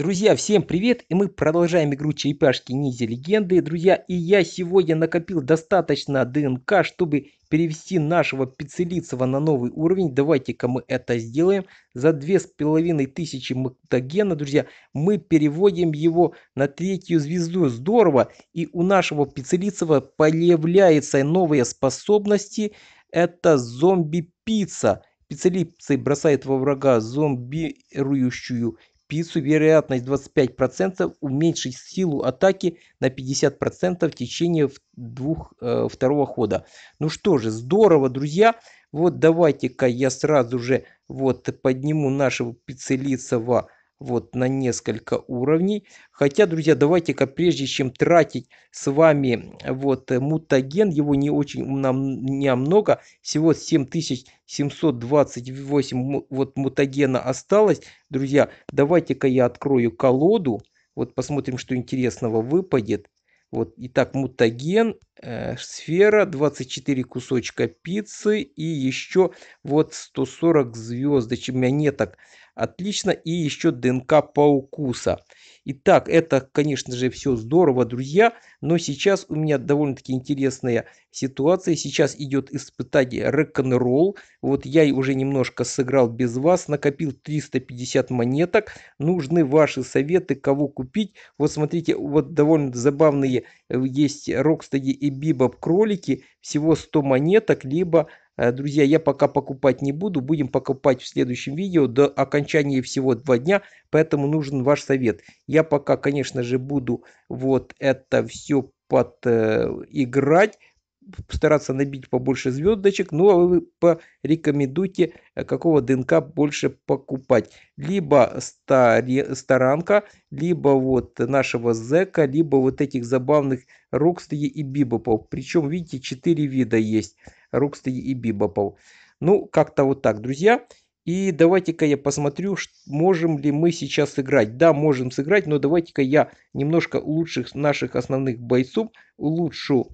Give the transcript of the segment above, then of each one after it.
Друзья, всем привет! И мы продолжаем игру черепашки ниндзя легенды. Друзья, и я сегодня накопил достаточно ДНК, чтобы перевести нашего Пиццелицева на новый уровень. Давайте-ка мы это сделаем. За 2500 мутагена, друзья, мы переводим его на третью звезду. Здорово! И у нашего Пиццелицева появляются новые способности. Это зомби-пицца. Пиццелицей бросает во врага зомбирующую птицу вероятность 25% уменьшить силу атаки на 50% в течение двух, э, второго хода. Ну что же, здорово, друзья. Вот давайте-ка я сразу же вот подниму нашего пиццелицева вот на несколько уровней. Хотя, друзья, давайте-ка прежде чем тратить с вами вот э, мутаген, его не очень нам не а много, всего 7728 вот мутагена осталось. Друзья, давайте-ка я открою колоду, вот посмотрим, что интересного выпадет. Вот, итак, мутаген, э, сфера, 24 кусочка пиццы и еще вот 140 звездочек, монеток. Отлично. И еще ДНК по укуса. Итак, это, конечно же, все здорово, друзья. Но сейчас у меня довольно-таки интересная ситуация. Сейчас идет испытание рок-н-ролл. Вот я уже немножко сыграл без вас. Накопил 350 монеток. Нужны ваши советы, кого купить. Вот смотрите, вот довольно забавные э, есть Рокстеди и Бибоп кролики. Всего 100 монеток, либо Э, друзья, я пока покупать не буду. Будем покупать в следующем видео до окончания всего два дня. Поэтому нужен ваш совет. Я пока, конечно же, буду вот это все подиграть э, стараться набить побольше звездочек, ну а вы порекомендуйте, э, какого ДНК больше покупать. Либо стари, старанка, либо вот нашего зека, либо вот этих забавных Рокстеи и Бибопол. Причем, видите, 4 вида есть. Рокстеи и Бибопол. Ну, как-то вот так, друзья. И давайте-ка я посмотрю, можем ли мы сейчас сыграть. Да, можем сыграть, но давайте-ка я немножко лучших наших основных бойцов улучшу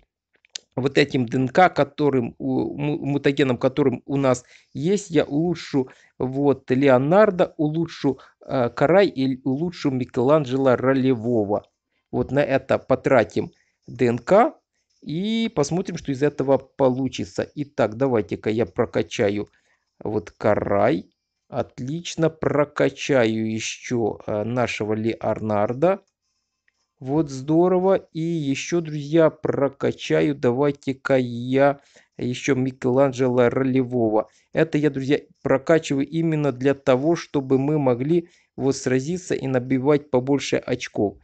вот этим ДНК, которым, мутагеном, которым у нас есть, я улучшу вот Леонардо, улучшу э, Карай и улучшу Микеланджело Ролевого. Вот на это потратим ДНК и посмотрим, что из этого получится. Итак, давайте-ка я прокачаю вот Карай. Отлично, прокачаю еще э, нашего Леонардо. Вот здорово. И еще, друзья, прокачаю. Давайте-ка я еще Микеланджело Ролевого. Это я, друзья, прокачиваю именно для того, чтобы мы могли вот сразиться и набивать побольше очков.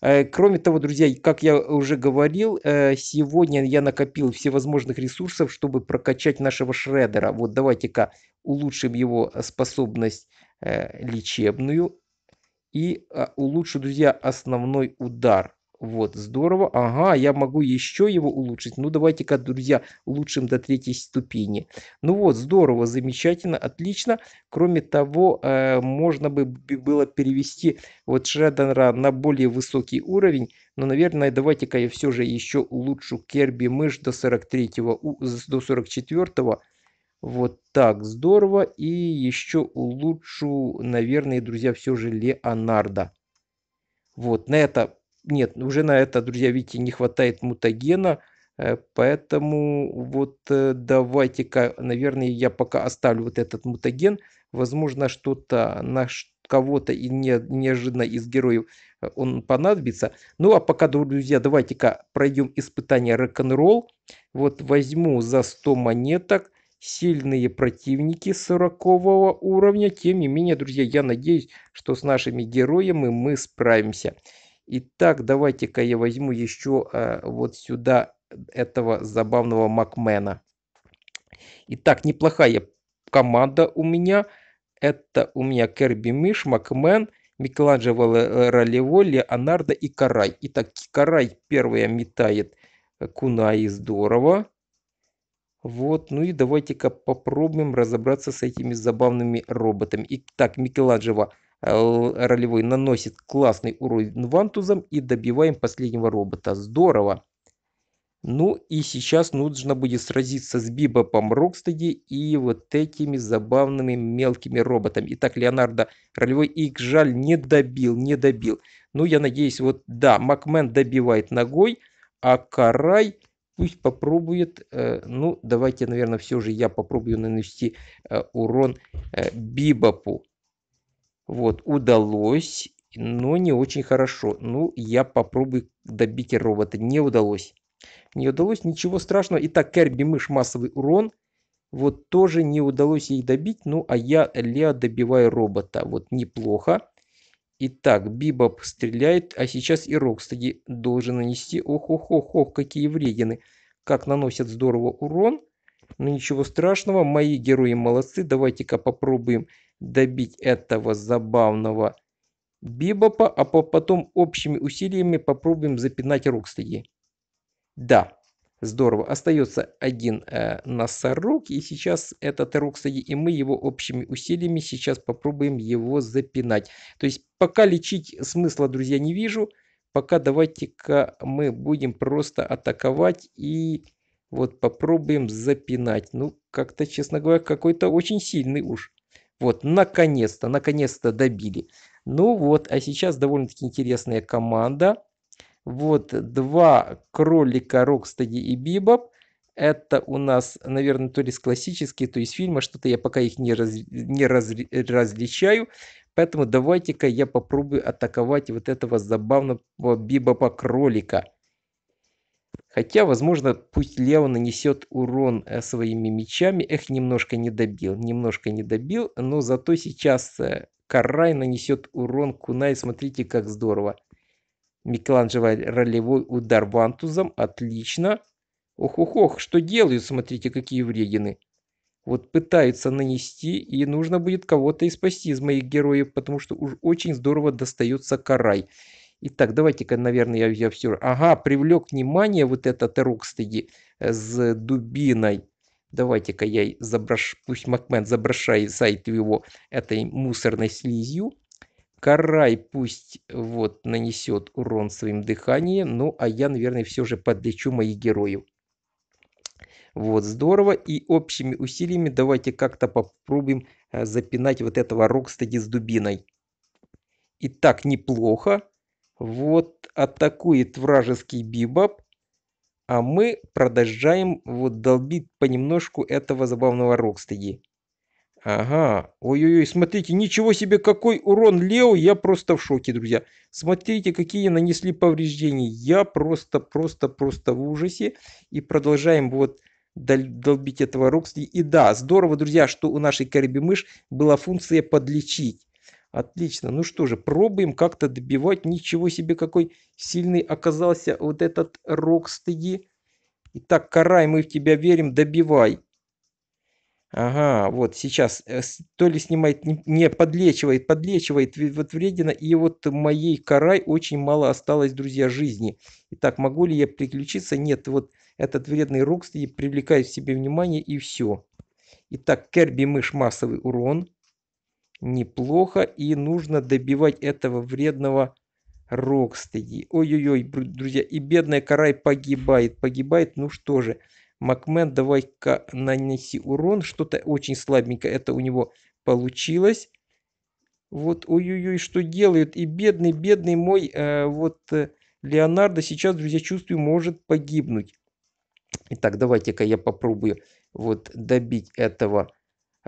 Э, кроме того, друзья, как я уже говорил, э, сегодня я накопил всевозможных ресурсов, чтобы прокачать нашего шредера. Вот давайте-ка улучшим его э, способность лечебную и улучшу, друзья, основной удар. Вот, здорово. Ага, я могу еще его улучшить. Ну, давайте-ка, друзья, улучшим до третьей ступени. Ну вот, здорово, замечательно, отлично. Кроме того, э, можно бы было перевести вот Шреддера на более высокий уровень. Но, наверное, давайте-ка я все же еще улучшу Керби мышь до 43 до 44 -го. Вот так, здорово. И еще улучшу, наверное, друзья, все же Леонардо. Вот, на это нет, уже на это, друзья, видите, не хватает мутагена. Э, поэтому вот э, давайте-ка, наверное, я пока оставлю вот этот мутаген. Возможно, что-то на кого-то и не, неожиданно из героев э, он понадобится. Ну а пока, друзья, давайте-ка пройдем испытание рок-н-ролл. Вот возьму за 100 монеток сильные противники 40 уровня. Тем не менее, друзья, я надеюсь, что с нашими героями мы справимся. Итак, давайте-ка я возьму еще э, вот сюда этого забавного Макмена. Итак, неплохая команда у меня. Это у меня Керби Миш, Макмен, Микеланджело э, Ролево, Леонардо и Карай. Итак, Карай первая метает э, Кунаи, здорово. Вот, ну и давайте-ка попробуем разобраться с этими забавными роботами. Итак, Микеланджело ролевой наносит классный урон вантузом и добиваем последнего робота. Здорово. Ну и сейчас нужно будет сразиться с Бибопом Рокстеди и вот этими забавными мелкими роботами. Итак, Леонардо ролевой их жаль не добил, не добил. Ну я надеюсь, вот да, Макмен добивает ногой, а Карай пусть попробует. Э, ну давайте, наверное, все же я попробую нанести э, урон э, Бибопу. Вот, удалось, но не очень хорошо. Ну, я попробую добить робота. Не удалось. Не удалось, ничего страшного. Итак, Керби мышь массовый урон. Вот тоже не удалось ей добить. Ну, а я Лео добиваю робота. Вот неплохо. Итак, Бибоп стреляет, а сейчас и Рокстеди должен нанести. Ох, ох, ох, ох, какие вредины. Как наносят здорово урон. Но ну, ничего страшного, мои герои молодцы. Давайте-ка попробуем добить этого забавного Бибопа, а потом общими усилиями попробуем запинать Рокстеди. Да, здорово. Остается один э, носорог, и сейчас этот Рокстеди, и мы его общими усилиями сейчас попробуем его запинать. То есть пока лечить смысла, друзья, не вижу. Пока давайте-ка мы будем просто атаковать и вот попробуем запинать. Ну, как-то, честно говоря, какой-то очень сильный уж. Вот, наконец-то, наконец-то добили. Ну вот, а сейчас довольно-таки интересная команда. Вот два кролика Рокстеди и Бибоп. Это у нас, наверное, то ли классические, то есть фильма. что-то я пока их не, раз, не раз, различаю. Поэтому давайте-ка я попробую атаковать вот этого забавного бибопа кролика. Хотя, возможно, пусть Лео нанесет урон э, своими мечами. Эх, немножко не добил, немножко не добил. Но зато сейчас э, Карай нанесет урон Кунай. Смотрите, как здорово. Микеланджело ролевой удар вантузом. Отлично. Ох-ох-ох, что делают, смотрите, какие вредины. Вот пытаются нанести, и нужно будет кого-то и спасти из моих героев, потому что уж очень здорово достается Карай. Итак, давайте-ка, наверное, я, я все... Ага, привлек внимание вот этот Рокстеди э, с дубиной. Давайте-ка я заброш, пусть Макмен заброшает сайт его этой мусорной слизью. Карай пусть вот нанесет урон своим дыханием. Ну, а я, наверное, все же подлечу моих героев. Вот, здорово. И общими усилиями давайте как-то попробуем э, запинать вот этого Рокстеди с дубиной. Итак, неплохо вот атакует вражеский бибоп, а мы продолжаем вот долбить понемножку этого забавного Рокстеди. Ага, ой-ой-ой, смотрите, ничего себе, какой урон Лео, я просто в шоке, друзья. Смотрите, какие нанесли повреждения, я просто, просто, просто в ужасе. И продолжаем вот долбить этого Рокстеди. И да, здорово, друзья, что у нашей Карибимыш была функция подлечить. Отлично. Ну что же, пробуем как-то добивать. Ничего себе, какой сильный оказался вот этот Рокстеди. Итак, карай, мы в тебя верим, добивай. Ага, вот сейчас э, то ли снимает, не подлечивает, подлечивает вот вредина, и вот моей карай очень мало осталось, друзья, жизни. Итак, могу ли я приключиться? Нет, вот этот вредный рокстеди привлекает в себе внимание и все. Итак, Керби мышь массовый урон неплохо. И нужно добивать этого вредного Рокстеди. Ой-ой-ой, друзья, и бедная Карай погибает. Погибает, ну что же. Макмен, давай-ка нанеси урон. Что-то очень слабенько это у него получилось. Вот, ой-ой-ой, что делают. И бедный, бедный мой, э, вот, э, Леонардо сейчас, друзья, чувствую, может погибнуть. Итак, давайте-ка я попробую вот добить этого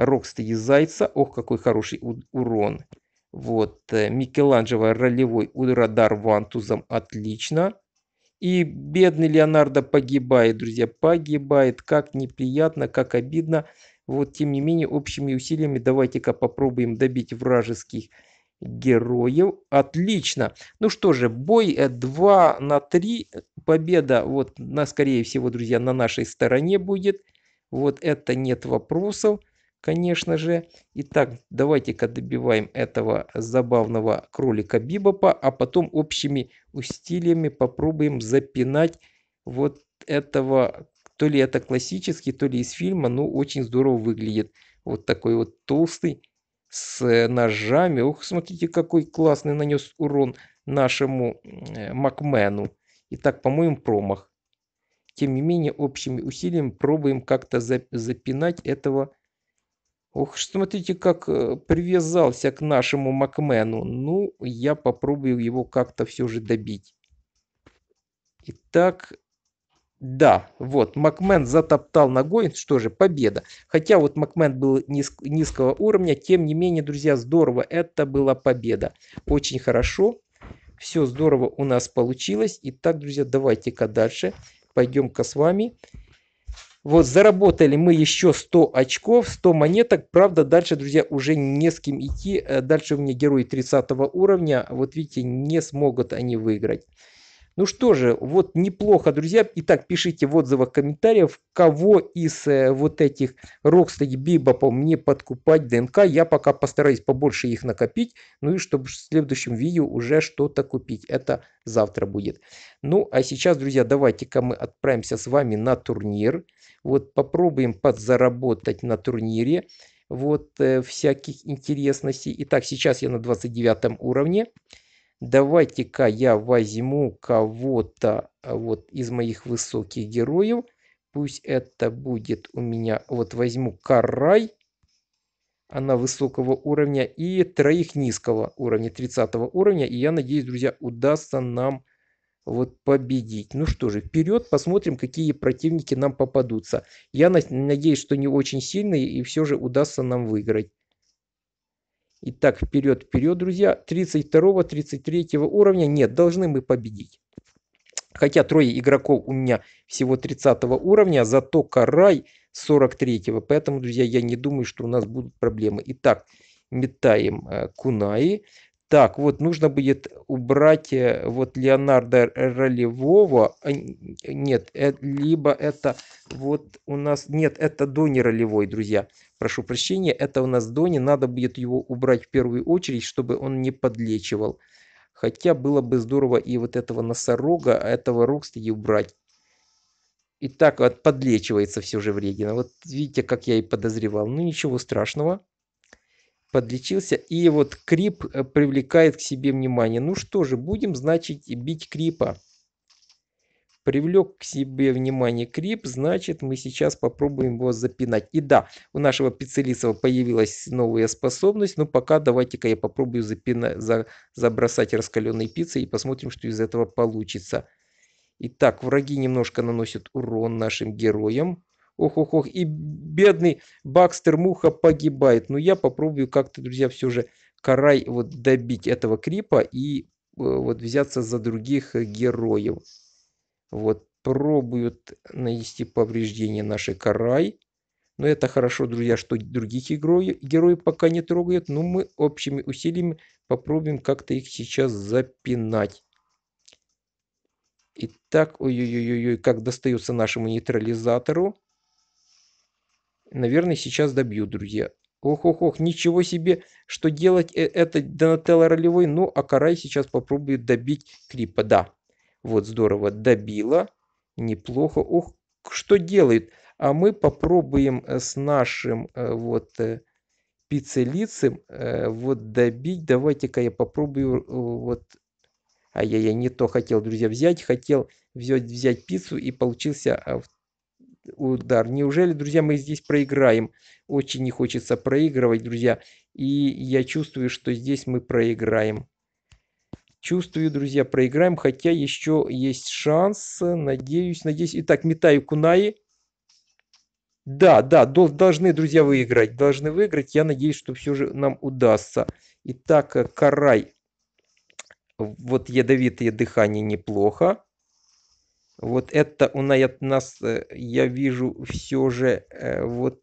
Рокстеди Зайца. Ох, какой хороший урон. Вот, э, Микеланджело ролевой удар вантузом, отлично. И бедный Леонардо погибает, друзья, погибает. Как неприятно, как обидно. Вот, тем не менее, общими усилиями давайте-ка попробуем добить вражеских героев. Отлично. Ну что же, бой 2 э, на 3. Победа, вот, на, скорее всего, друзья, на нашей стороне будет. Вот это нет вопросов конечно же. Итак, давайте-ка добиваем этого забавного кролика Бибопа, а потом общими усилиями попробуем запинать вот этого, то ли это классический, то ли из фильма, но очень здорово выглядит. Вот такой вот толстый с э, ножами. Ох, смотрите, какой классный нанес урон нашему э, Макмену. Итак, по-моему, промах. Тем не менее, общими усилиями пробуем как-то запинать этого Ох, смотрите, как э, привязался к нашему Макмену. Ну, я попробую его как-то все же добить. Итак, да, вот, Макмен затоптал ногой, что же, победа. Хотя вот Макмен был низ, низкого уровня, тем не менее, друзья, здорово, это была победа. Очень хорошо, все здорово у нас получилось. Итак, друзья, давайте-ка дальше, пойдем-ка с вами. Вот заработали мы еще 100 очков, 100 монеток. Правда, дальше, друзья, уже не с кем идти. Э, дальше у меня герои 30 уровня. Вот видите, не смогут они выиграть. Ну что же, вот неплохо, друзья. Итак, пишите в отзывах, комментариях, кого из э, вот этих Rocksteady Бибопов мне подкупать ДНК. Я пока постараюсь побольше их накопить. Ну и чтобы в следующем видео уже что-то купить. Это завтра будет. Ну а сейчас, друзья, давайте-ка мы отправимся с вами на турнир. Вот попробуем подзаработать на турнире. Вот э, всяких интересностей. Итак, сейчас я на 29 уровне давайте-ка я возьму кого-то а, вот из моих высоких героев. Пусть это будет у меня, вот возьму Карай, она высокого уровня, и троих низкого уровня, 30 уровня. И я надеюсь, друзья, удастся нам вот победить. Ну что же, вперед, посмотрим, какие противники нам попадутся. Я надеюсь, что не очень сильные, и все же удастся нам выиграть. Итак, вперед, вперед, друзья. 32-го, 33-го уровня. Нет, должны мы победить. Хотя трое игроков у меня всего 30 уровня, зато Карай 43. -го. Поэтому, друзья, я не думаю, что у нас будут проблемы. Итак, метаем э, Кунаи так вот нужно будет убрать э, вот леонардо ролевого нет э, либо это вот у нас нет это Дони ролевой друзья прошу прощения это у нас Дони. надо будет его убрать в первую очередь чтобы он не подлечивал хотя было бы здорово и вот этого носорога а этого рокстеди убрать и так вот подлечивается все же вредина вот видите как я и подозревал ну ничего страшного подлечился. И вот Крип э, привлекает к себе внимание. Ну что же, будем, значит, бить Крипа. Привлек к себе внимание Крип, значит, мы сейчас попробуем его запинать. И да, у нашего Пиццелисова появилась новая способность. Но пока давайте-ка я попробую запина... за... забросать раскаленной пиццы и посмотрим, что из этого получится. Итак, враги немножко наносят урон нашим героям. Ох-ох-ох. И бедный Бакстер Муха погибает. Но ну, я попробую как-то, друзья, все же Карай вот добить этого крипа и э, вот взяться за других э, героев. Вот пробуют нанести повреждения нашей Карай. Но это хорошо, друзья, что других героев, героев пока не трогают. Но ну, мы общими усилиями попробуем как-то их сейчас запинать. Итак, ой-ой-ой, как достается нашему нейтрализатору наверное, сейчас добью, друзья. Ох-ох-ох, ничего себе, что делать э, это Донателло ролевой, ну, а Карай сейчас попробует добить Крипа, да. Вот здорово, добила, неплохо, ох, что делает? А мы попробуем э, с нашим э, вот пиццелицем вот добить, давайте-ка я попробую вот а я, я не то хотел, друзья, взять. Хотел взять, взять пиццу и получился а, удар. Неужели, друзья, мы здесь проиграем? Очень не хочется проигрывать, друзья. И я чувствую, что здесь мы проиграем. Чувствую, друзья, проиграем, хотя еще есть шанс. Надеюсь, надеюсь. Итак, метаю кунаи. Да, да, должны, друзья, выиграть. Должны выиграть. Я надеюсь, что все же нам удастся. Итак, карай. Вот ядовитое дыхание неплохо. Вот это у нас, э, я вижу, все же э, вот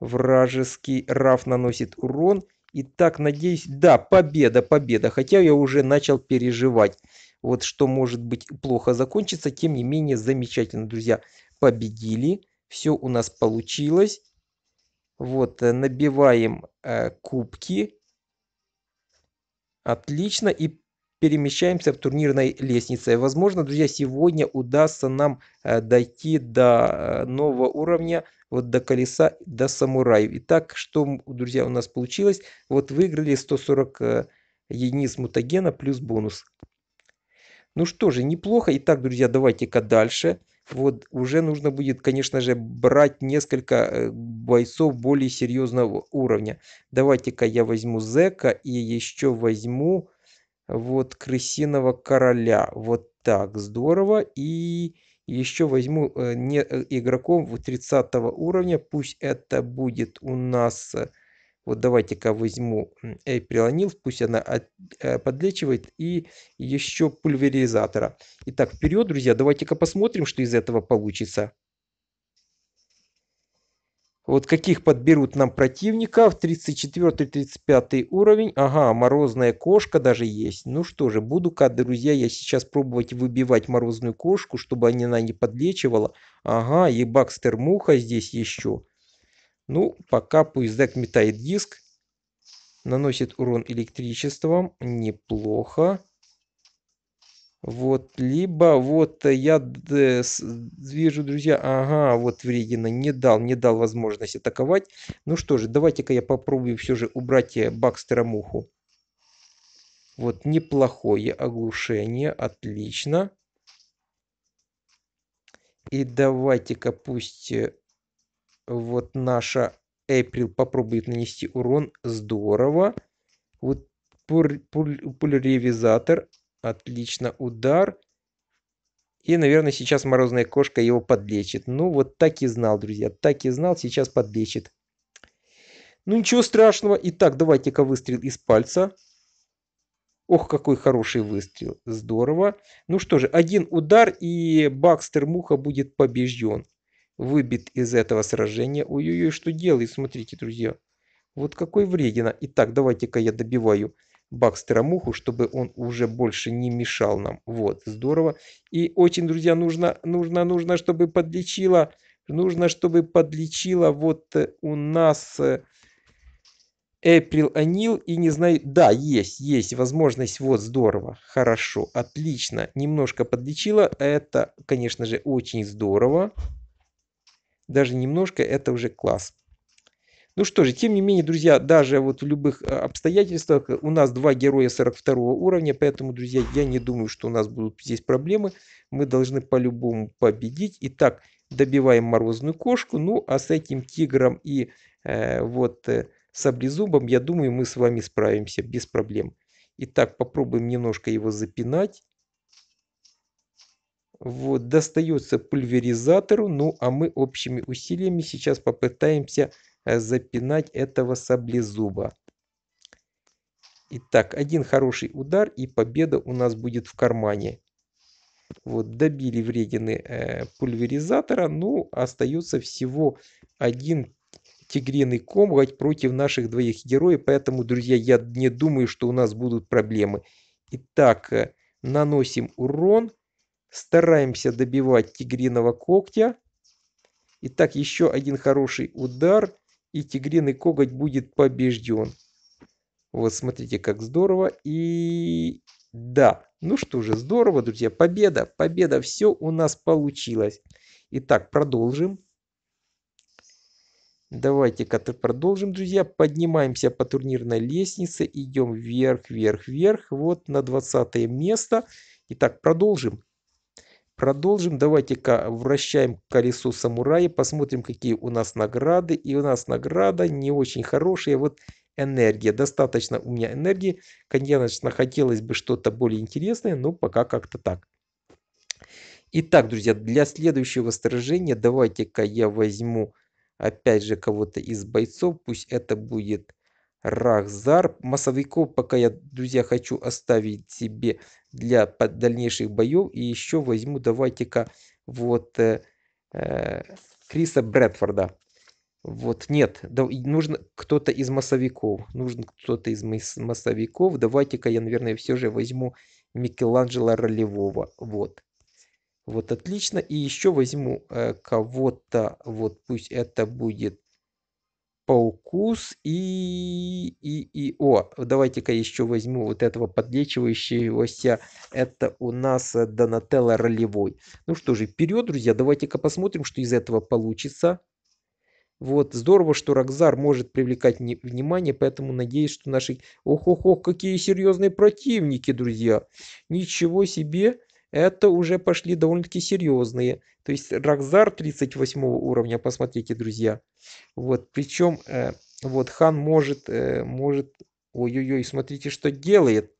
вражеский Раф наносит урон. И так, надеюсь, да, победа, победа. Хотя я уже начал переживать, вот что может быть плохо закончится. Тем не менее, замечательно, друзья. Победили, все у нас получилось. Вот, э, набиваем э, кубки. Отлично. И перемещаемся в турнирной лестнице. Возможно, друзья, сегодня удастся нам э, дойти до э, нового уровня, вот до колеса, до самураев. Итак, что, друзья, у нас получилось? Вот выиграли 140 э, единиц мутагена плюс бонус. Ну что же, неплохо. Итак, друзья, давайте-ка дальше. Вот уже нужно будет, конечно же, брать несколько бойцов более серьезного уровня. Давайте-ка я возьму Зека и еще возьму вот крысиного короля. Вот так, здорово. И еще возьму э, не, э, игроком 30 уровня. Пусть это будет у нас... Э, вот давайте-ка возьму эйприлонил, пусть она от, э, подлечивает, и еще пульверизатора. Итак, вперед, друзья, давайте-ка посмотрим, что из этого получится вот каких подберут нам противников 34 35 уровень ага морозная кошка даже есть ну что же буду ка друзья я сейчас пробовать выбивать морозную кошку чтобы она не подлечивала ага и бакстер муха здесь еще ну пока пусть зак метает диск наносит урон электричеством неплохо вот либо вот э, я э, вижу друзья ага вот вредина не дал не дал возможность атаковать ну что же давайте-ка я попробую все же убрать э, бакстера муху вот неплохое оглушение отлично и давайте-ка пусть вот наша Эйприл попробует нанести урон. Здорово. Вот пульверизатор Отлично, удар. И, наверное, сейчас морозная кошка его подлечит. Ну, вот так и знал, друзья. Так и знал, сейчас подлечит. Ну, ничего страшного. Итак, давайте-ка выстрел из пальца. Ох, какой хороший выстрел. Здорово. Ну что же, один удар, и Бакстер Муха будет побежден. Выбит из этого сражения. Ой-ой-ой, что делает, смотрите, друзья. Вот какой вредина. Итак, давайте-ка я добиваю. Бакстера Муху, чтобы он уже больше не мешал нам. Вот, здорово. И очень, друзья, нужно, нужно, нужно, чтобы подлечила, нужно, чтобы подлечила вот э, у нас э, Эприл Анил и не знаю... Да, есть, есть возможность. Вот, здорово. Хорошо, отлично. Немножко подлечила. Это, конечно же, очень здорово. Даже немножко, это уже класс. Ну что же, тем не менее, друзья, даже вот в любых э, обстоятельствах э, у нас два героя 42 уровня, поэтому, друзья, я не думаю, что у нас будут здесь проблемы. Мы должны по-любому победить. Итак, добиваем морозную кошку. Ну, а с этим тигром и э, вот э, саблезубом, я думаю, мы с вами справимся без проблем. Итак, попробуем немножко его запинать. Вот, достается пульверизатору. Ну, а мы общими усилиями сейчас попытаемся Э, запинать этого саблезуба. Итак, один хороший удар и победа у нас будет в кармане. Вот, добили вредины э, пульверизатора, ну, остается всего один тигриный комгать против наших двоих героев, поэтому, друзья, я не думаю, что у нас будут проблемы. Итак, э, наносим урон, стараемся добивать тигриного когтя. Итак, еще один хороший удар – и тигриный коготь будет побежден. Вот смотрите, как здорово. И да, ну что же, здорово, друзья. Победа, победа, все у нас получилось. Итак, продолжим. Давайте-ка продолжим, друзья. Поднимаемся по турнирной лестнице. Идем вверх, вверх, вверх. Вот на 20 место. Итак, продолжим. Продолжим. Давайте-ка вращаем колесо самурая, посмотрим, какие у нас награды. И у нас награда не очень хорошая. Вот энергия. Достаточно у меня энергии. Конечно, хотелось бы что-то более интересное, но пока как-то так. Итак, друзья, для следующего сражения давайте-ка я возьму опять же кого-то из бойцов. Пусть это будет Рахзар. Массовиков пока я, друзья, хочу оставить себе для дальнейших боев. И еще возьму, давайте-ка, вот э, э, Криса Брэдфорда. Вот, нет, да, нужно кто-то из массовиков. Нужен кто-то из массовиков. Давайте-ка я, наверное, все же возьму Микеланджело Ролевого. Вот. Вот, отлично. И еще возьму э, кого-то, вот пусть это будет Паукус и, и, и... О, давайте-ка еще возьму вот этого подлечивающегося. Это у нас э, Донателло ролевой. Ну что же, вперед, друзья. Давайте-ка посмотрим, что из этого получится. Вот, здорово, что Рокзар может привлекать внимание, поэтому надеюсь, что наши... Ох-ох-ох, какие серьезные противники, друзья. Ничего себе это уже пошли довольно-таки серьезные. То есть Рокзар 38 уровня, посмотрите, друзья. Вот, причем, э, вот, хан может, э, может, ой-ой-ой, смотрите, что делает.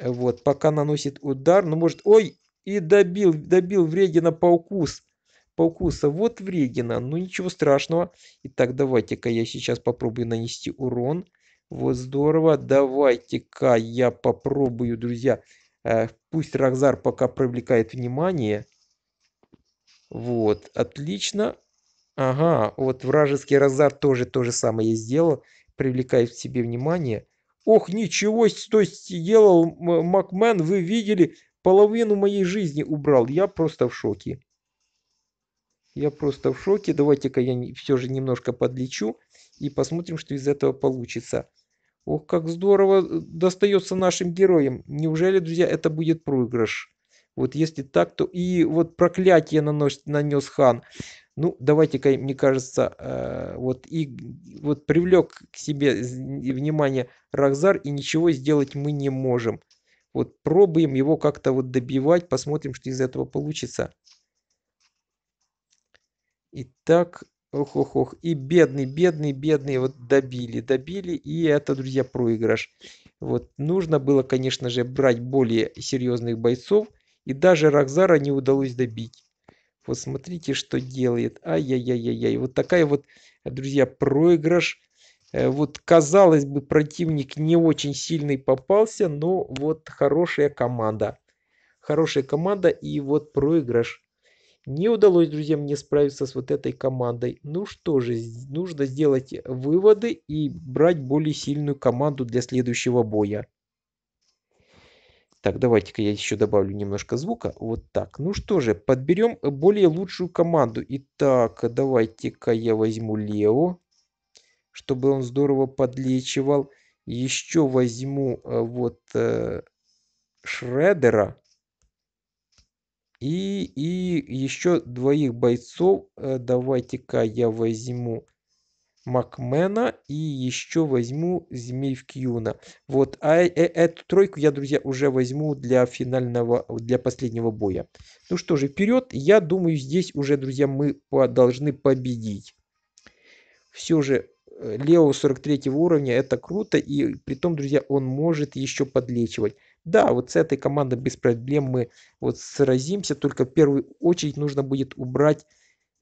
Вот, пока наносит удар, но ну, может, ой, и добил, добил Вредина по укус. По укуса, вот Вредина, ну ничего страшного. Итак, давайте-ка я сейчас попробую нанести урон. Вот здорово, давайте-ка я попробую, друзья, Э, пусть Рокзар пока привлекает внимание. Вот, отлично. Ага, вот вражеский Рокзар тоже то же самое сделал. Привлекает к себе внимание. Ох, ничего, то есть делал Макмен, вы видели, половину моей жизни убрал. Я просто в шоке. Я просто в шоке. Давайте-ка я все же немножко подлечу и посмотрим, что из этого получится. Ох, как здорово э, достается нашим героям. Неужели, друзья, это будет проигрыш? Вот если так, то и вот проклятие нанос, нанес хан. Ну, давайте-ка, мне кажется, э, вот и вот привлек к себе внимание Рахзар, и ничего сделать мы не можем. Вот пробуем его как-то вот добивать, посмотрим, что из этого получится. Итак, Ох, ох, ох. И бедный, бедный, бедный. Вот добили, добили. И это, друзья, проигрыш. Вот. Нужно было, конечно же, брать более серьезных бойцов. И даже Рокзара не удалось добить. Вот смотрите, что делает. Ай-яй-яй-яй-яй. Вот такая вот, друзья, проигрыш. Э, вот, казалось бы, противник не очень сильный попался, но вот хорошая команда. Хорошая команда и вот проигрыш. Не удалось друзья мне справиться с вот этой командой. Ну что же, нужно сделать выводы и брать более сильную команду для следующего боя. Так, давайте-ка я еще добавлю немножко звука. Вот так. Ну что же, подберем более лучшую команду. Итак, давайте-ка я возьму Лео, чтобы он здорово подлечивал. Еще возьму э, вот э, Шредера и и еще двоих бойцов э, давайте-ка я возьму макмена и еще возьму змейвкьюна вот а э, э, эту тройку я друзья уже возьму для финального для последнего боя ну что же вперед я думаю здесь уже друзья мы должны победить все же лео 43 уровня это круто и при том друзья он может еще подлечивать да, вот с этой командой без проблем мы вот сразимся, только в первую очередь нужно будет убрать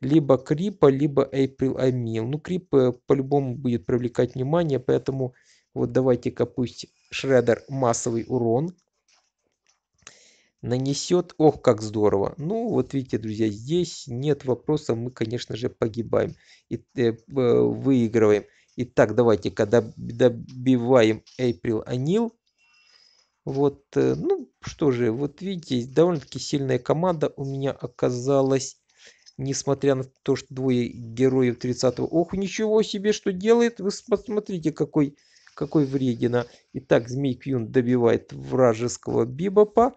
либо Крипа, либо Эйприл Амил. Ну, Крип э, по-любому будет привлекать внимание, поэтому вот давайте-ка пусть Шредер массовый урон нанесет. Ох, как здорово. Ну, вот видите, друзья, здесь нет вопроса, мы, конечно же, погибаем и э, э выигрываем. Итак, давайте-ка добиваем Эйприл Анил. Вот, э, ну что же, вот видите, довольно-таки сильная команда у меня оказалась. Несмотря на то, что двое героев 30-го. Ох, ничего себе, что делает. Вы посмотрите, какой, какой вредина. Итак, Змей Кьюн добивает вражеского Бибопа.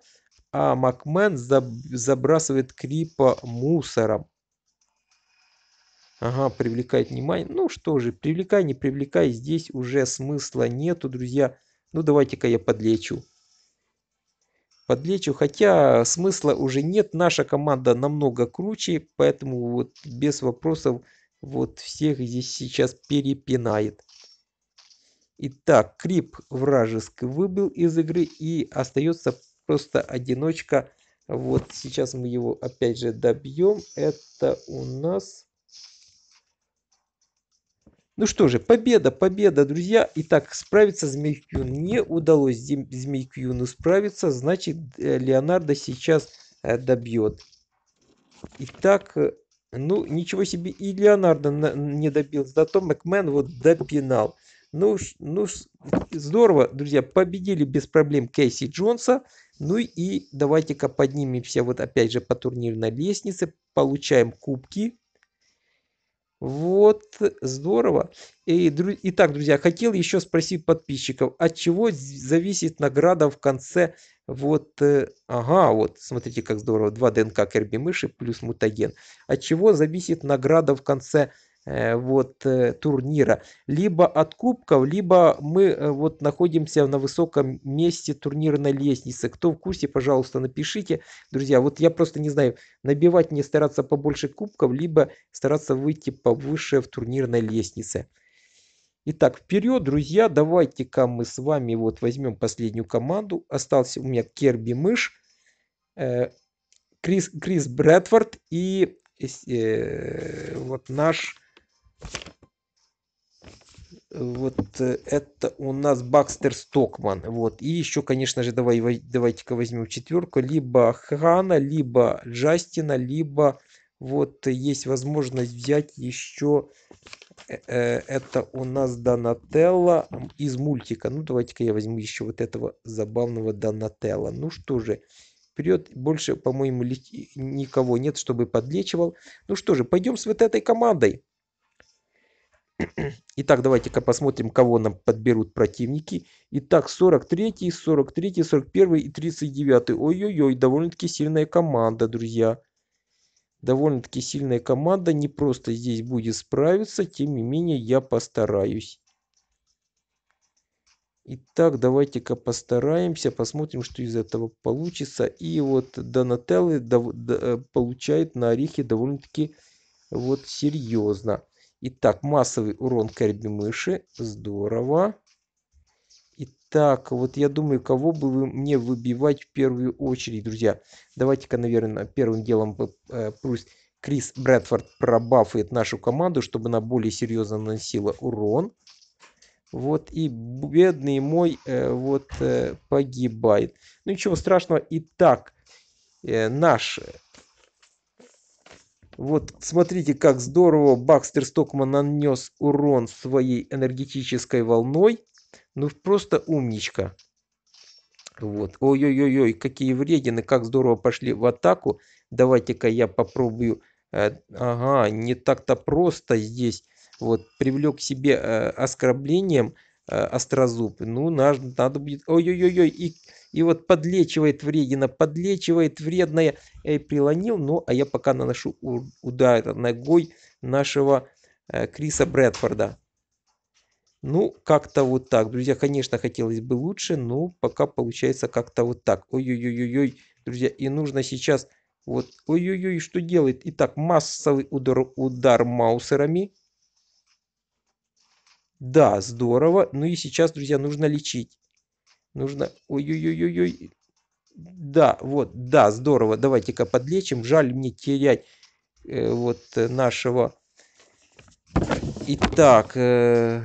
А Макмен забрасывает Крипа мусором. Ага, привлекает внимание. Ну что же, привлекай, не привлекай. Здесь уже смысла нету, друзья. Ну давайте-ка я подлечу подлечу. Хотя смысла уже нет. Наша команда намного круче, поэтому вот без вопросов вот всех здесь сейчас перепинает. Итак, Крип вражеский выбыл из игры и остается просто одиночка. Вот сейчас мы его опять же добьем. Это у нас ну что же, победа, победа, друзья. Итак, справиться Змейкюн не удалось Змейкюну справиться, значит э, Леонардо сейчас э, добьет. Итак, э, ну ничего себе, и Леонардо не добил, зато Макмен вот допинал. Ну, ну, здорово, друзья, победили без проблем Кейси Джонса. Ну и давайте-ка поднимемся вот опять же по турнирной лестнице, получаем кубки. Вот здорово. И, итак, друзья, хотел еще спросить подписчиков, от чего зависит награда в конце? Вот, э, ага, вот, смотрите, как здорово. Два ДНК Керби мыши плюс мутаген. От чего зависит награда в конце Э, вот э, турнира либо от кубков либо мы э, вот находимся на высоком месте турнирной лестницы кто в курсе пожалуйста напишите друзья вот я просто не знаю набивать мне стараться побольше кубков либо стараться выйти повыше в турнирной лестнице Итак, вперед, друзья, давайте-ка мы с вами вот возьмем последнюю команду. Остался у меня Керби Мышь, э, Крис, Крис Брэдфорд и э, вот наш вот э, это у нас Бакстер Стокман. Вот. И еще, конечно же, давай, давайте-ка возьмем четверку. Либо Хана, либо Джастина, либо вот есть возможность взять еще э, э, это у нас Донателло из мультика. Ну, давайте-ка я возьму еще вот этого забавного Донателло. Ну что же, вперед. Больше, по-моему, никого нет, чтобы подлечивал. Ну что же, пойдем с вот этой командой. Итак, давайте-ка посмотрим, кого нам подберут противники. Итак, 43, 43, 41 и 39. Ой-ой-ой, довольно-таки сильная команда, друзья. Довольно-таки сильная команда. Не просто здесь будет справиться, тем не менее я постараюсь. Итак, давайте-ка постараемся, посмотрим, что из этого получится. И вот Донателлы э, получает на орехи довольно-таки вот серьезно. Итак, массовый урон Кэрби мыши. Здорово. Итак, вот я думаю, кого бы вы мне выбивать в первую очередь, друзья. Давайте-ка, наверное, первым делом э, пусть Крис Брэдфорд пробафает нашу команду, чтобы она более серьезно наносила урон. Вот, и бедный мой э, вот э, погибает. Ну, ничего страшного. Итак, э, наш вот смотрите, как здорово Бакстер Стокман нанес урон своей энергетической волной. Ну просто умничка. Вот. Ой-ой-ой, какие вредины, как здорово пошли в атаку. Давайте-ка я попробую. Э, ага, не так-то просто здесь. Вот, привлек к себе э, оскорблением Э, острозуб ну наш надо будет ой ой ой ой и и вот подлечивает вредина подлечивает вредная я прилонил ну а я пока наношу удар ногой нашего э, криса брэдфорда ну как-то вот так друзья конечно хотелось бы лучше но пока получается как-то вот так ой ой ой ой друзья и нужно сейчас вот ой ой ой что делает итак массовый удар удар маусерами да, здорово. Ну и сейчас, друзья, нужно лечить. Нужно... Ой-ой-ой-ой-ой. Да, вот, да, здорово. Давайте-ка подлечим. Жаль мне терять э, вот э, нашего... Итак, э,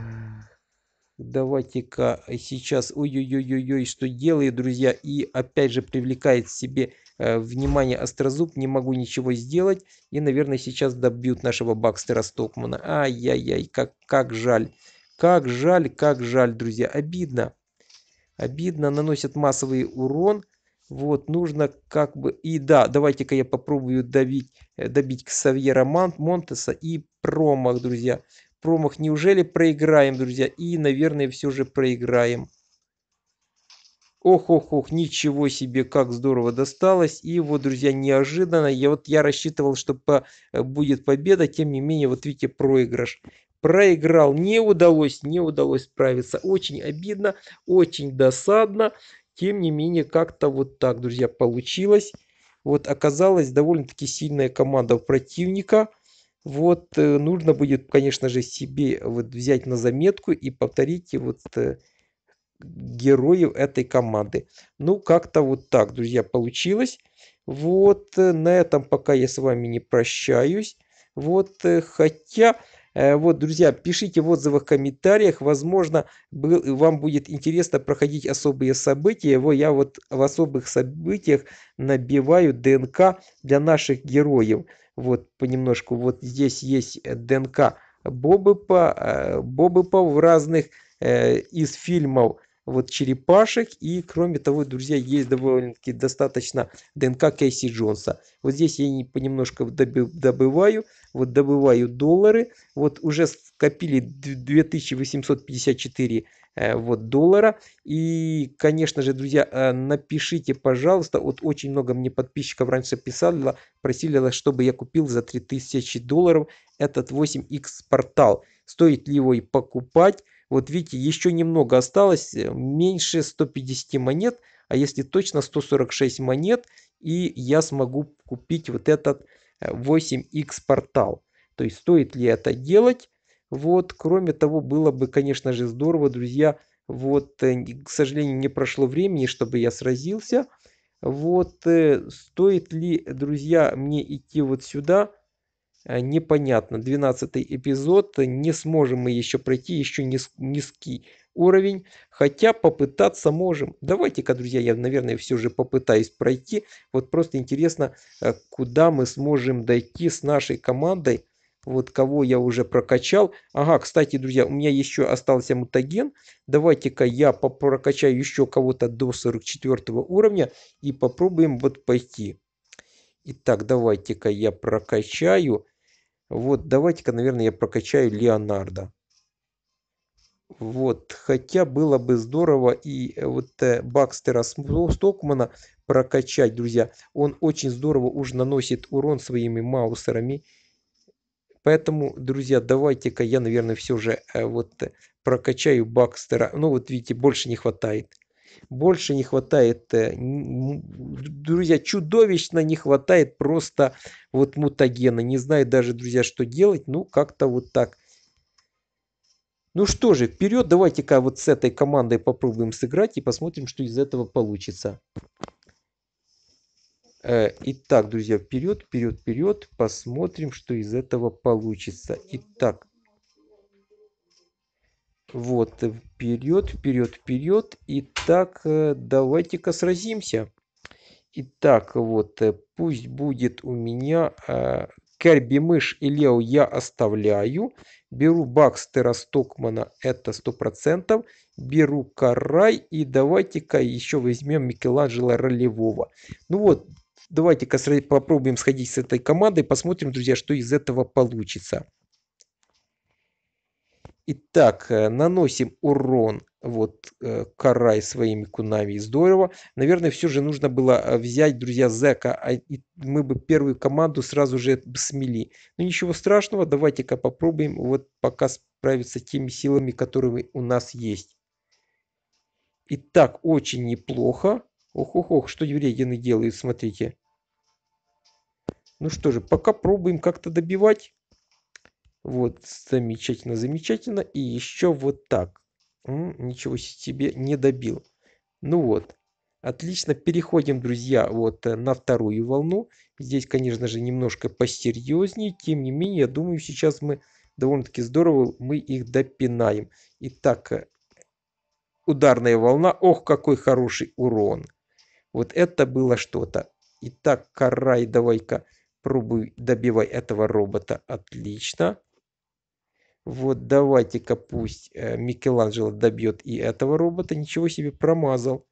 давайте-ка сейчас... Ой-ой-ой-ой-ой, что делаю, друзья? И опять же привлекает к себе э, внимание Острозуб. Не могу ничего сделать. И, наверное, сейчас добьют нашего Бакстера Стокмана. Ай-яй-яй, как, как жаль. Как жаль, как жаль, друзья. Обидно. Обидно, наносят массовый урон. Вот, нужно как бы... И да, давайте-ка я попробую давить, э, добить Ксавьера Монтеса и промах, друзья. Промах. Неужели проиграем, друзья? И, наверное, все же проиграем. Ох, ох, ох, ничего себе, как здорово досталось. И вот, друзья, неожиданно. Я вот я рассчитывал, что по, э, будет победа, тем не менее, вот видите, проигрыш проиграл, не удалось, не удалось справиться. Очень обидно, очень досадно. Тем не менее, как-то вот так, друзья, получилось. Вот оказалась довольно-таки сильная команда противника. Вот э, нужно будет, конечно же, себе вот взять на заметку и повторить вот э, героев этой команды. Ну, как-то вот так, друзья, получилось. Вот э, на этом пока я с вами не прощаюсь. Вот, хотя Э, вот, друзья, пишите в отзывах, комментариях. Возможно, был, вам будет интересно проходить особые события. Его я вот в особых событиях набиваю ДНК для наших героев. Вот, понемножку. Вот здесь есть э, ДНК Бобыпа, э, Бобыпа в разных из фильмов вот черепашек. И кроме того, друзья, есть довольно-таки достаточно ДНК Кейси Джонса. Вот здесь я не добываю, вот добываю доллары. Вот уже скопили 2854 э, вот доллара. И, конечно же, друзья, э, напишите, пожалуйста, вот очень много мне подписчиков раньше писали, просили, чтобы я купил за 3000 долларов этот 8X портал. Стоит ли его и покупать? Вот видите, еще немного осталось, э, меньше 150 монет, а если точно 146 монет, и я смогу купить вот этот 8x э, портал. То есть стоит ли это делать? Вот, кроме того, было бы, конечно же, здорово, друзья. Вот, э, к сожалению, не прошло времени, чтобы я сразился. Вот, стоит ли, друзья, мне идти вот сюда? Э, непонятно. 12 эпизод, э, не сможем мы еще пройти, еще низ, низкий уровень, хотя попытаться можем. Давайте-ка, друзья, я, наверное, все же попытаюсь пройти. Вот просто интересно, э, куда мы сможем дойти с нашей командой. Вот кого я уже прокачал. Ага, кстати, друзья, у меня еще остался мутаген. Давайте-ка я прокачаю еще кого-то до 44 уровня и попробуем вот пойти. Итак, давайте-ка я прокачаю. Вот, давайте-ка, наверное, я прокачаю Леонардо. Вот, хотя было бы здорово и э, вот э, Бакстера Стокмана прокачать, друзья. Он очень здорово уж наносит урон своими маусерами. Поэтому, друзья, давайте-ка я, наверное, все же э, вот прокачаю Бакстера. Ну, вот видите, больше не хватает больше не хватает, э, друзья, чудовищно не хватает просто вот мутагена. Не знаю даже, друзья, что делать, ну как-то вот так. Ну что же, вперед, давайте-ка вот с этой командой попробуем сыграть и посмотрим, что из этого получится. Э, итак, друзья, вперед, вперед, вперед. Посмотрим, что из этого получится. Итак, вот, вперед, вперед, вперед. Итак, э, давайте-ка сразимся. Итак, вот, э, пусть будет у меня э, Керби, Мышь и Лео я оставляю. Беру Бакстера Стокмана, это 100%. Беру Карай и давайте-ка еще возьмем Микеланджело Ролевого. Ну вот, давайте-ка попробуем сходить с этой командой, посмотрим, друзья, что из этого получится. Итак, э, наносим урон вот э, Карай своими кунами, здорово. Наверное, все же нужно было э, взять, друзья, Зека, а и мы бы первую команду сразу же смели. Но ну, ничего страшного, давайте-ка попробуем вот пока справиться теми силами, которые у нас есть. Итак, очень неплохо. Ох-ох-ох, что Юрегины делают, смотрите. Ну что же, пока пробуем как-то добивать. Вот, замечательно, замечательно. И еще вот так. М -м, ничего себе, не добил. Ну вот, отлично. Переходим, друзья, вот э, на вторую волну. Здесь, конечно же, немножко посерьезнее. Тем не менее, я думаю, сейчас мы довольно-таки здорово мы их допинаем. Итак, э, ударная волна. Ох, какой хороший урон. Вот это было что-то. Итак, Карай, давай-ка пробуй добивай этого робота. Отлично. Вот давайте-ка пусть э, Микеланджело добьет и этого робота. Ничего себе, промазал.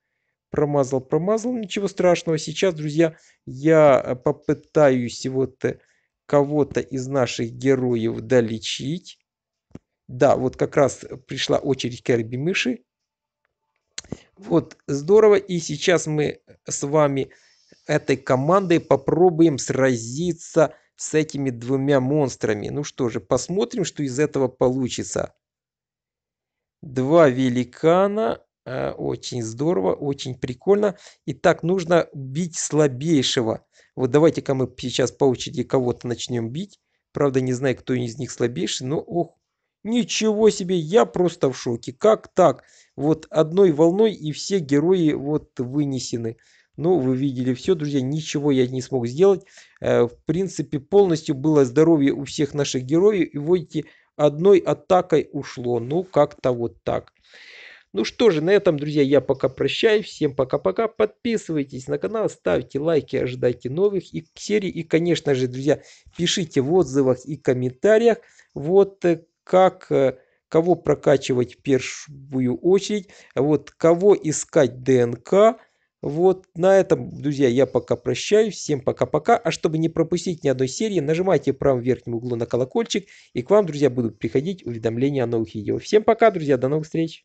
Промазал, промазал, ничего страшного. Сейчас, друзья, я э, попытаюсь вот э, кого-то из наших героев долечить. Да, вот как раз пришла очередь Керби Мыши. Вот, здорово. И сейчас мы с вами этой командой попробуем сразиться с этими двумя монстрами. Ну что же, посмотрим, что из этого получится. Два великана. Э, очень здорово, очень прикольно. Итак, нужно бить слабейшего. Вот давайте-ка мы сейчас по очереди кого-то начнем бить. Правда, не знаю, кто из них слабейший, но ох, ничего себе, я просто в шоке. Как так? Вот одной волной и все герои вот вынесены. Ну, вы видели все, друзья, ничего я не смог сделать. Э, в принципе, полностью было здоровье у всех наших героев. И, видите, одной атакой ушло. Ну, как-то вот так. Ну что же, на этом, друзья, я пока прощаюсь. Всем пока-пока. Подписывайтесь на канал, ставьте лайки, ожидайте новых серий. И, конечно же, друзья, пишите в отзывах и комментариях, вот э, как э, кого прокачивать в первую очередь, вот кого искать ДНК, вот на этом, друзья, я пока прощаюсь. Всем пока-пока. А чтобы не пропустить ни одной серии, нажимайте в правом верхнем углу на колокольчик, и к вам, друзья, будут приходить уведомления о новых видео. Всем пока, друзья, до новых встреч!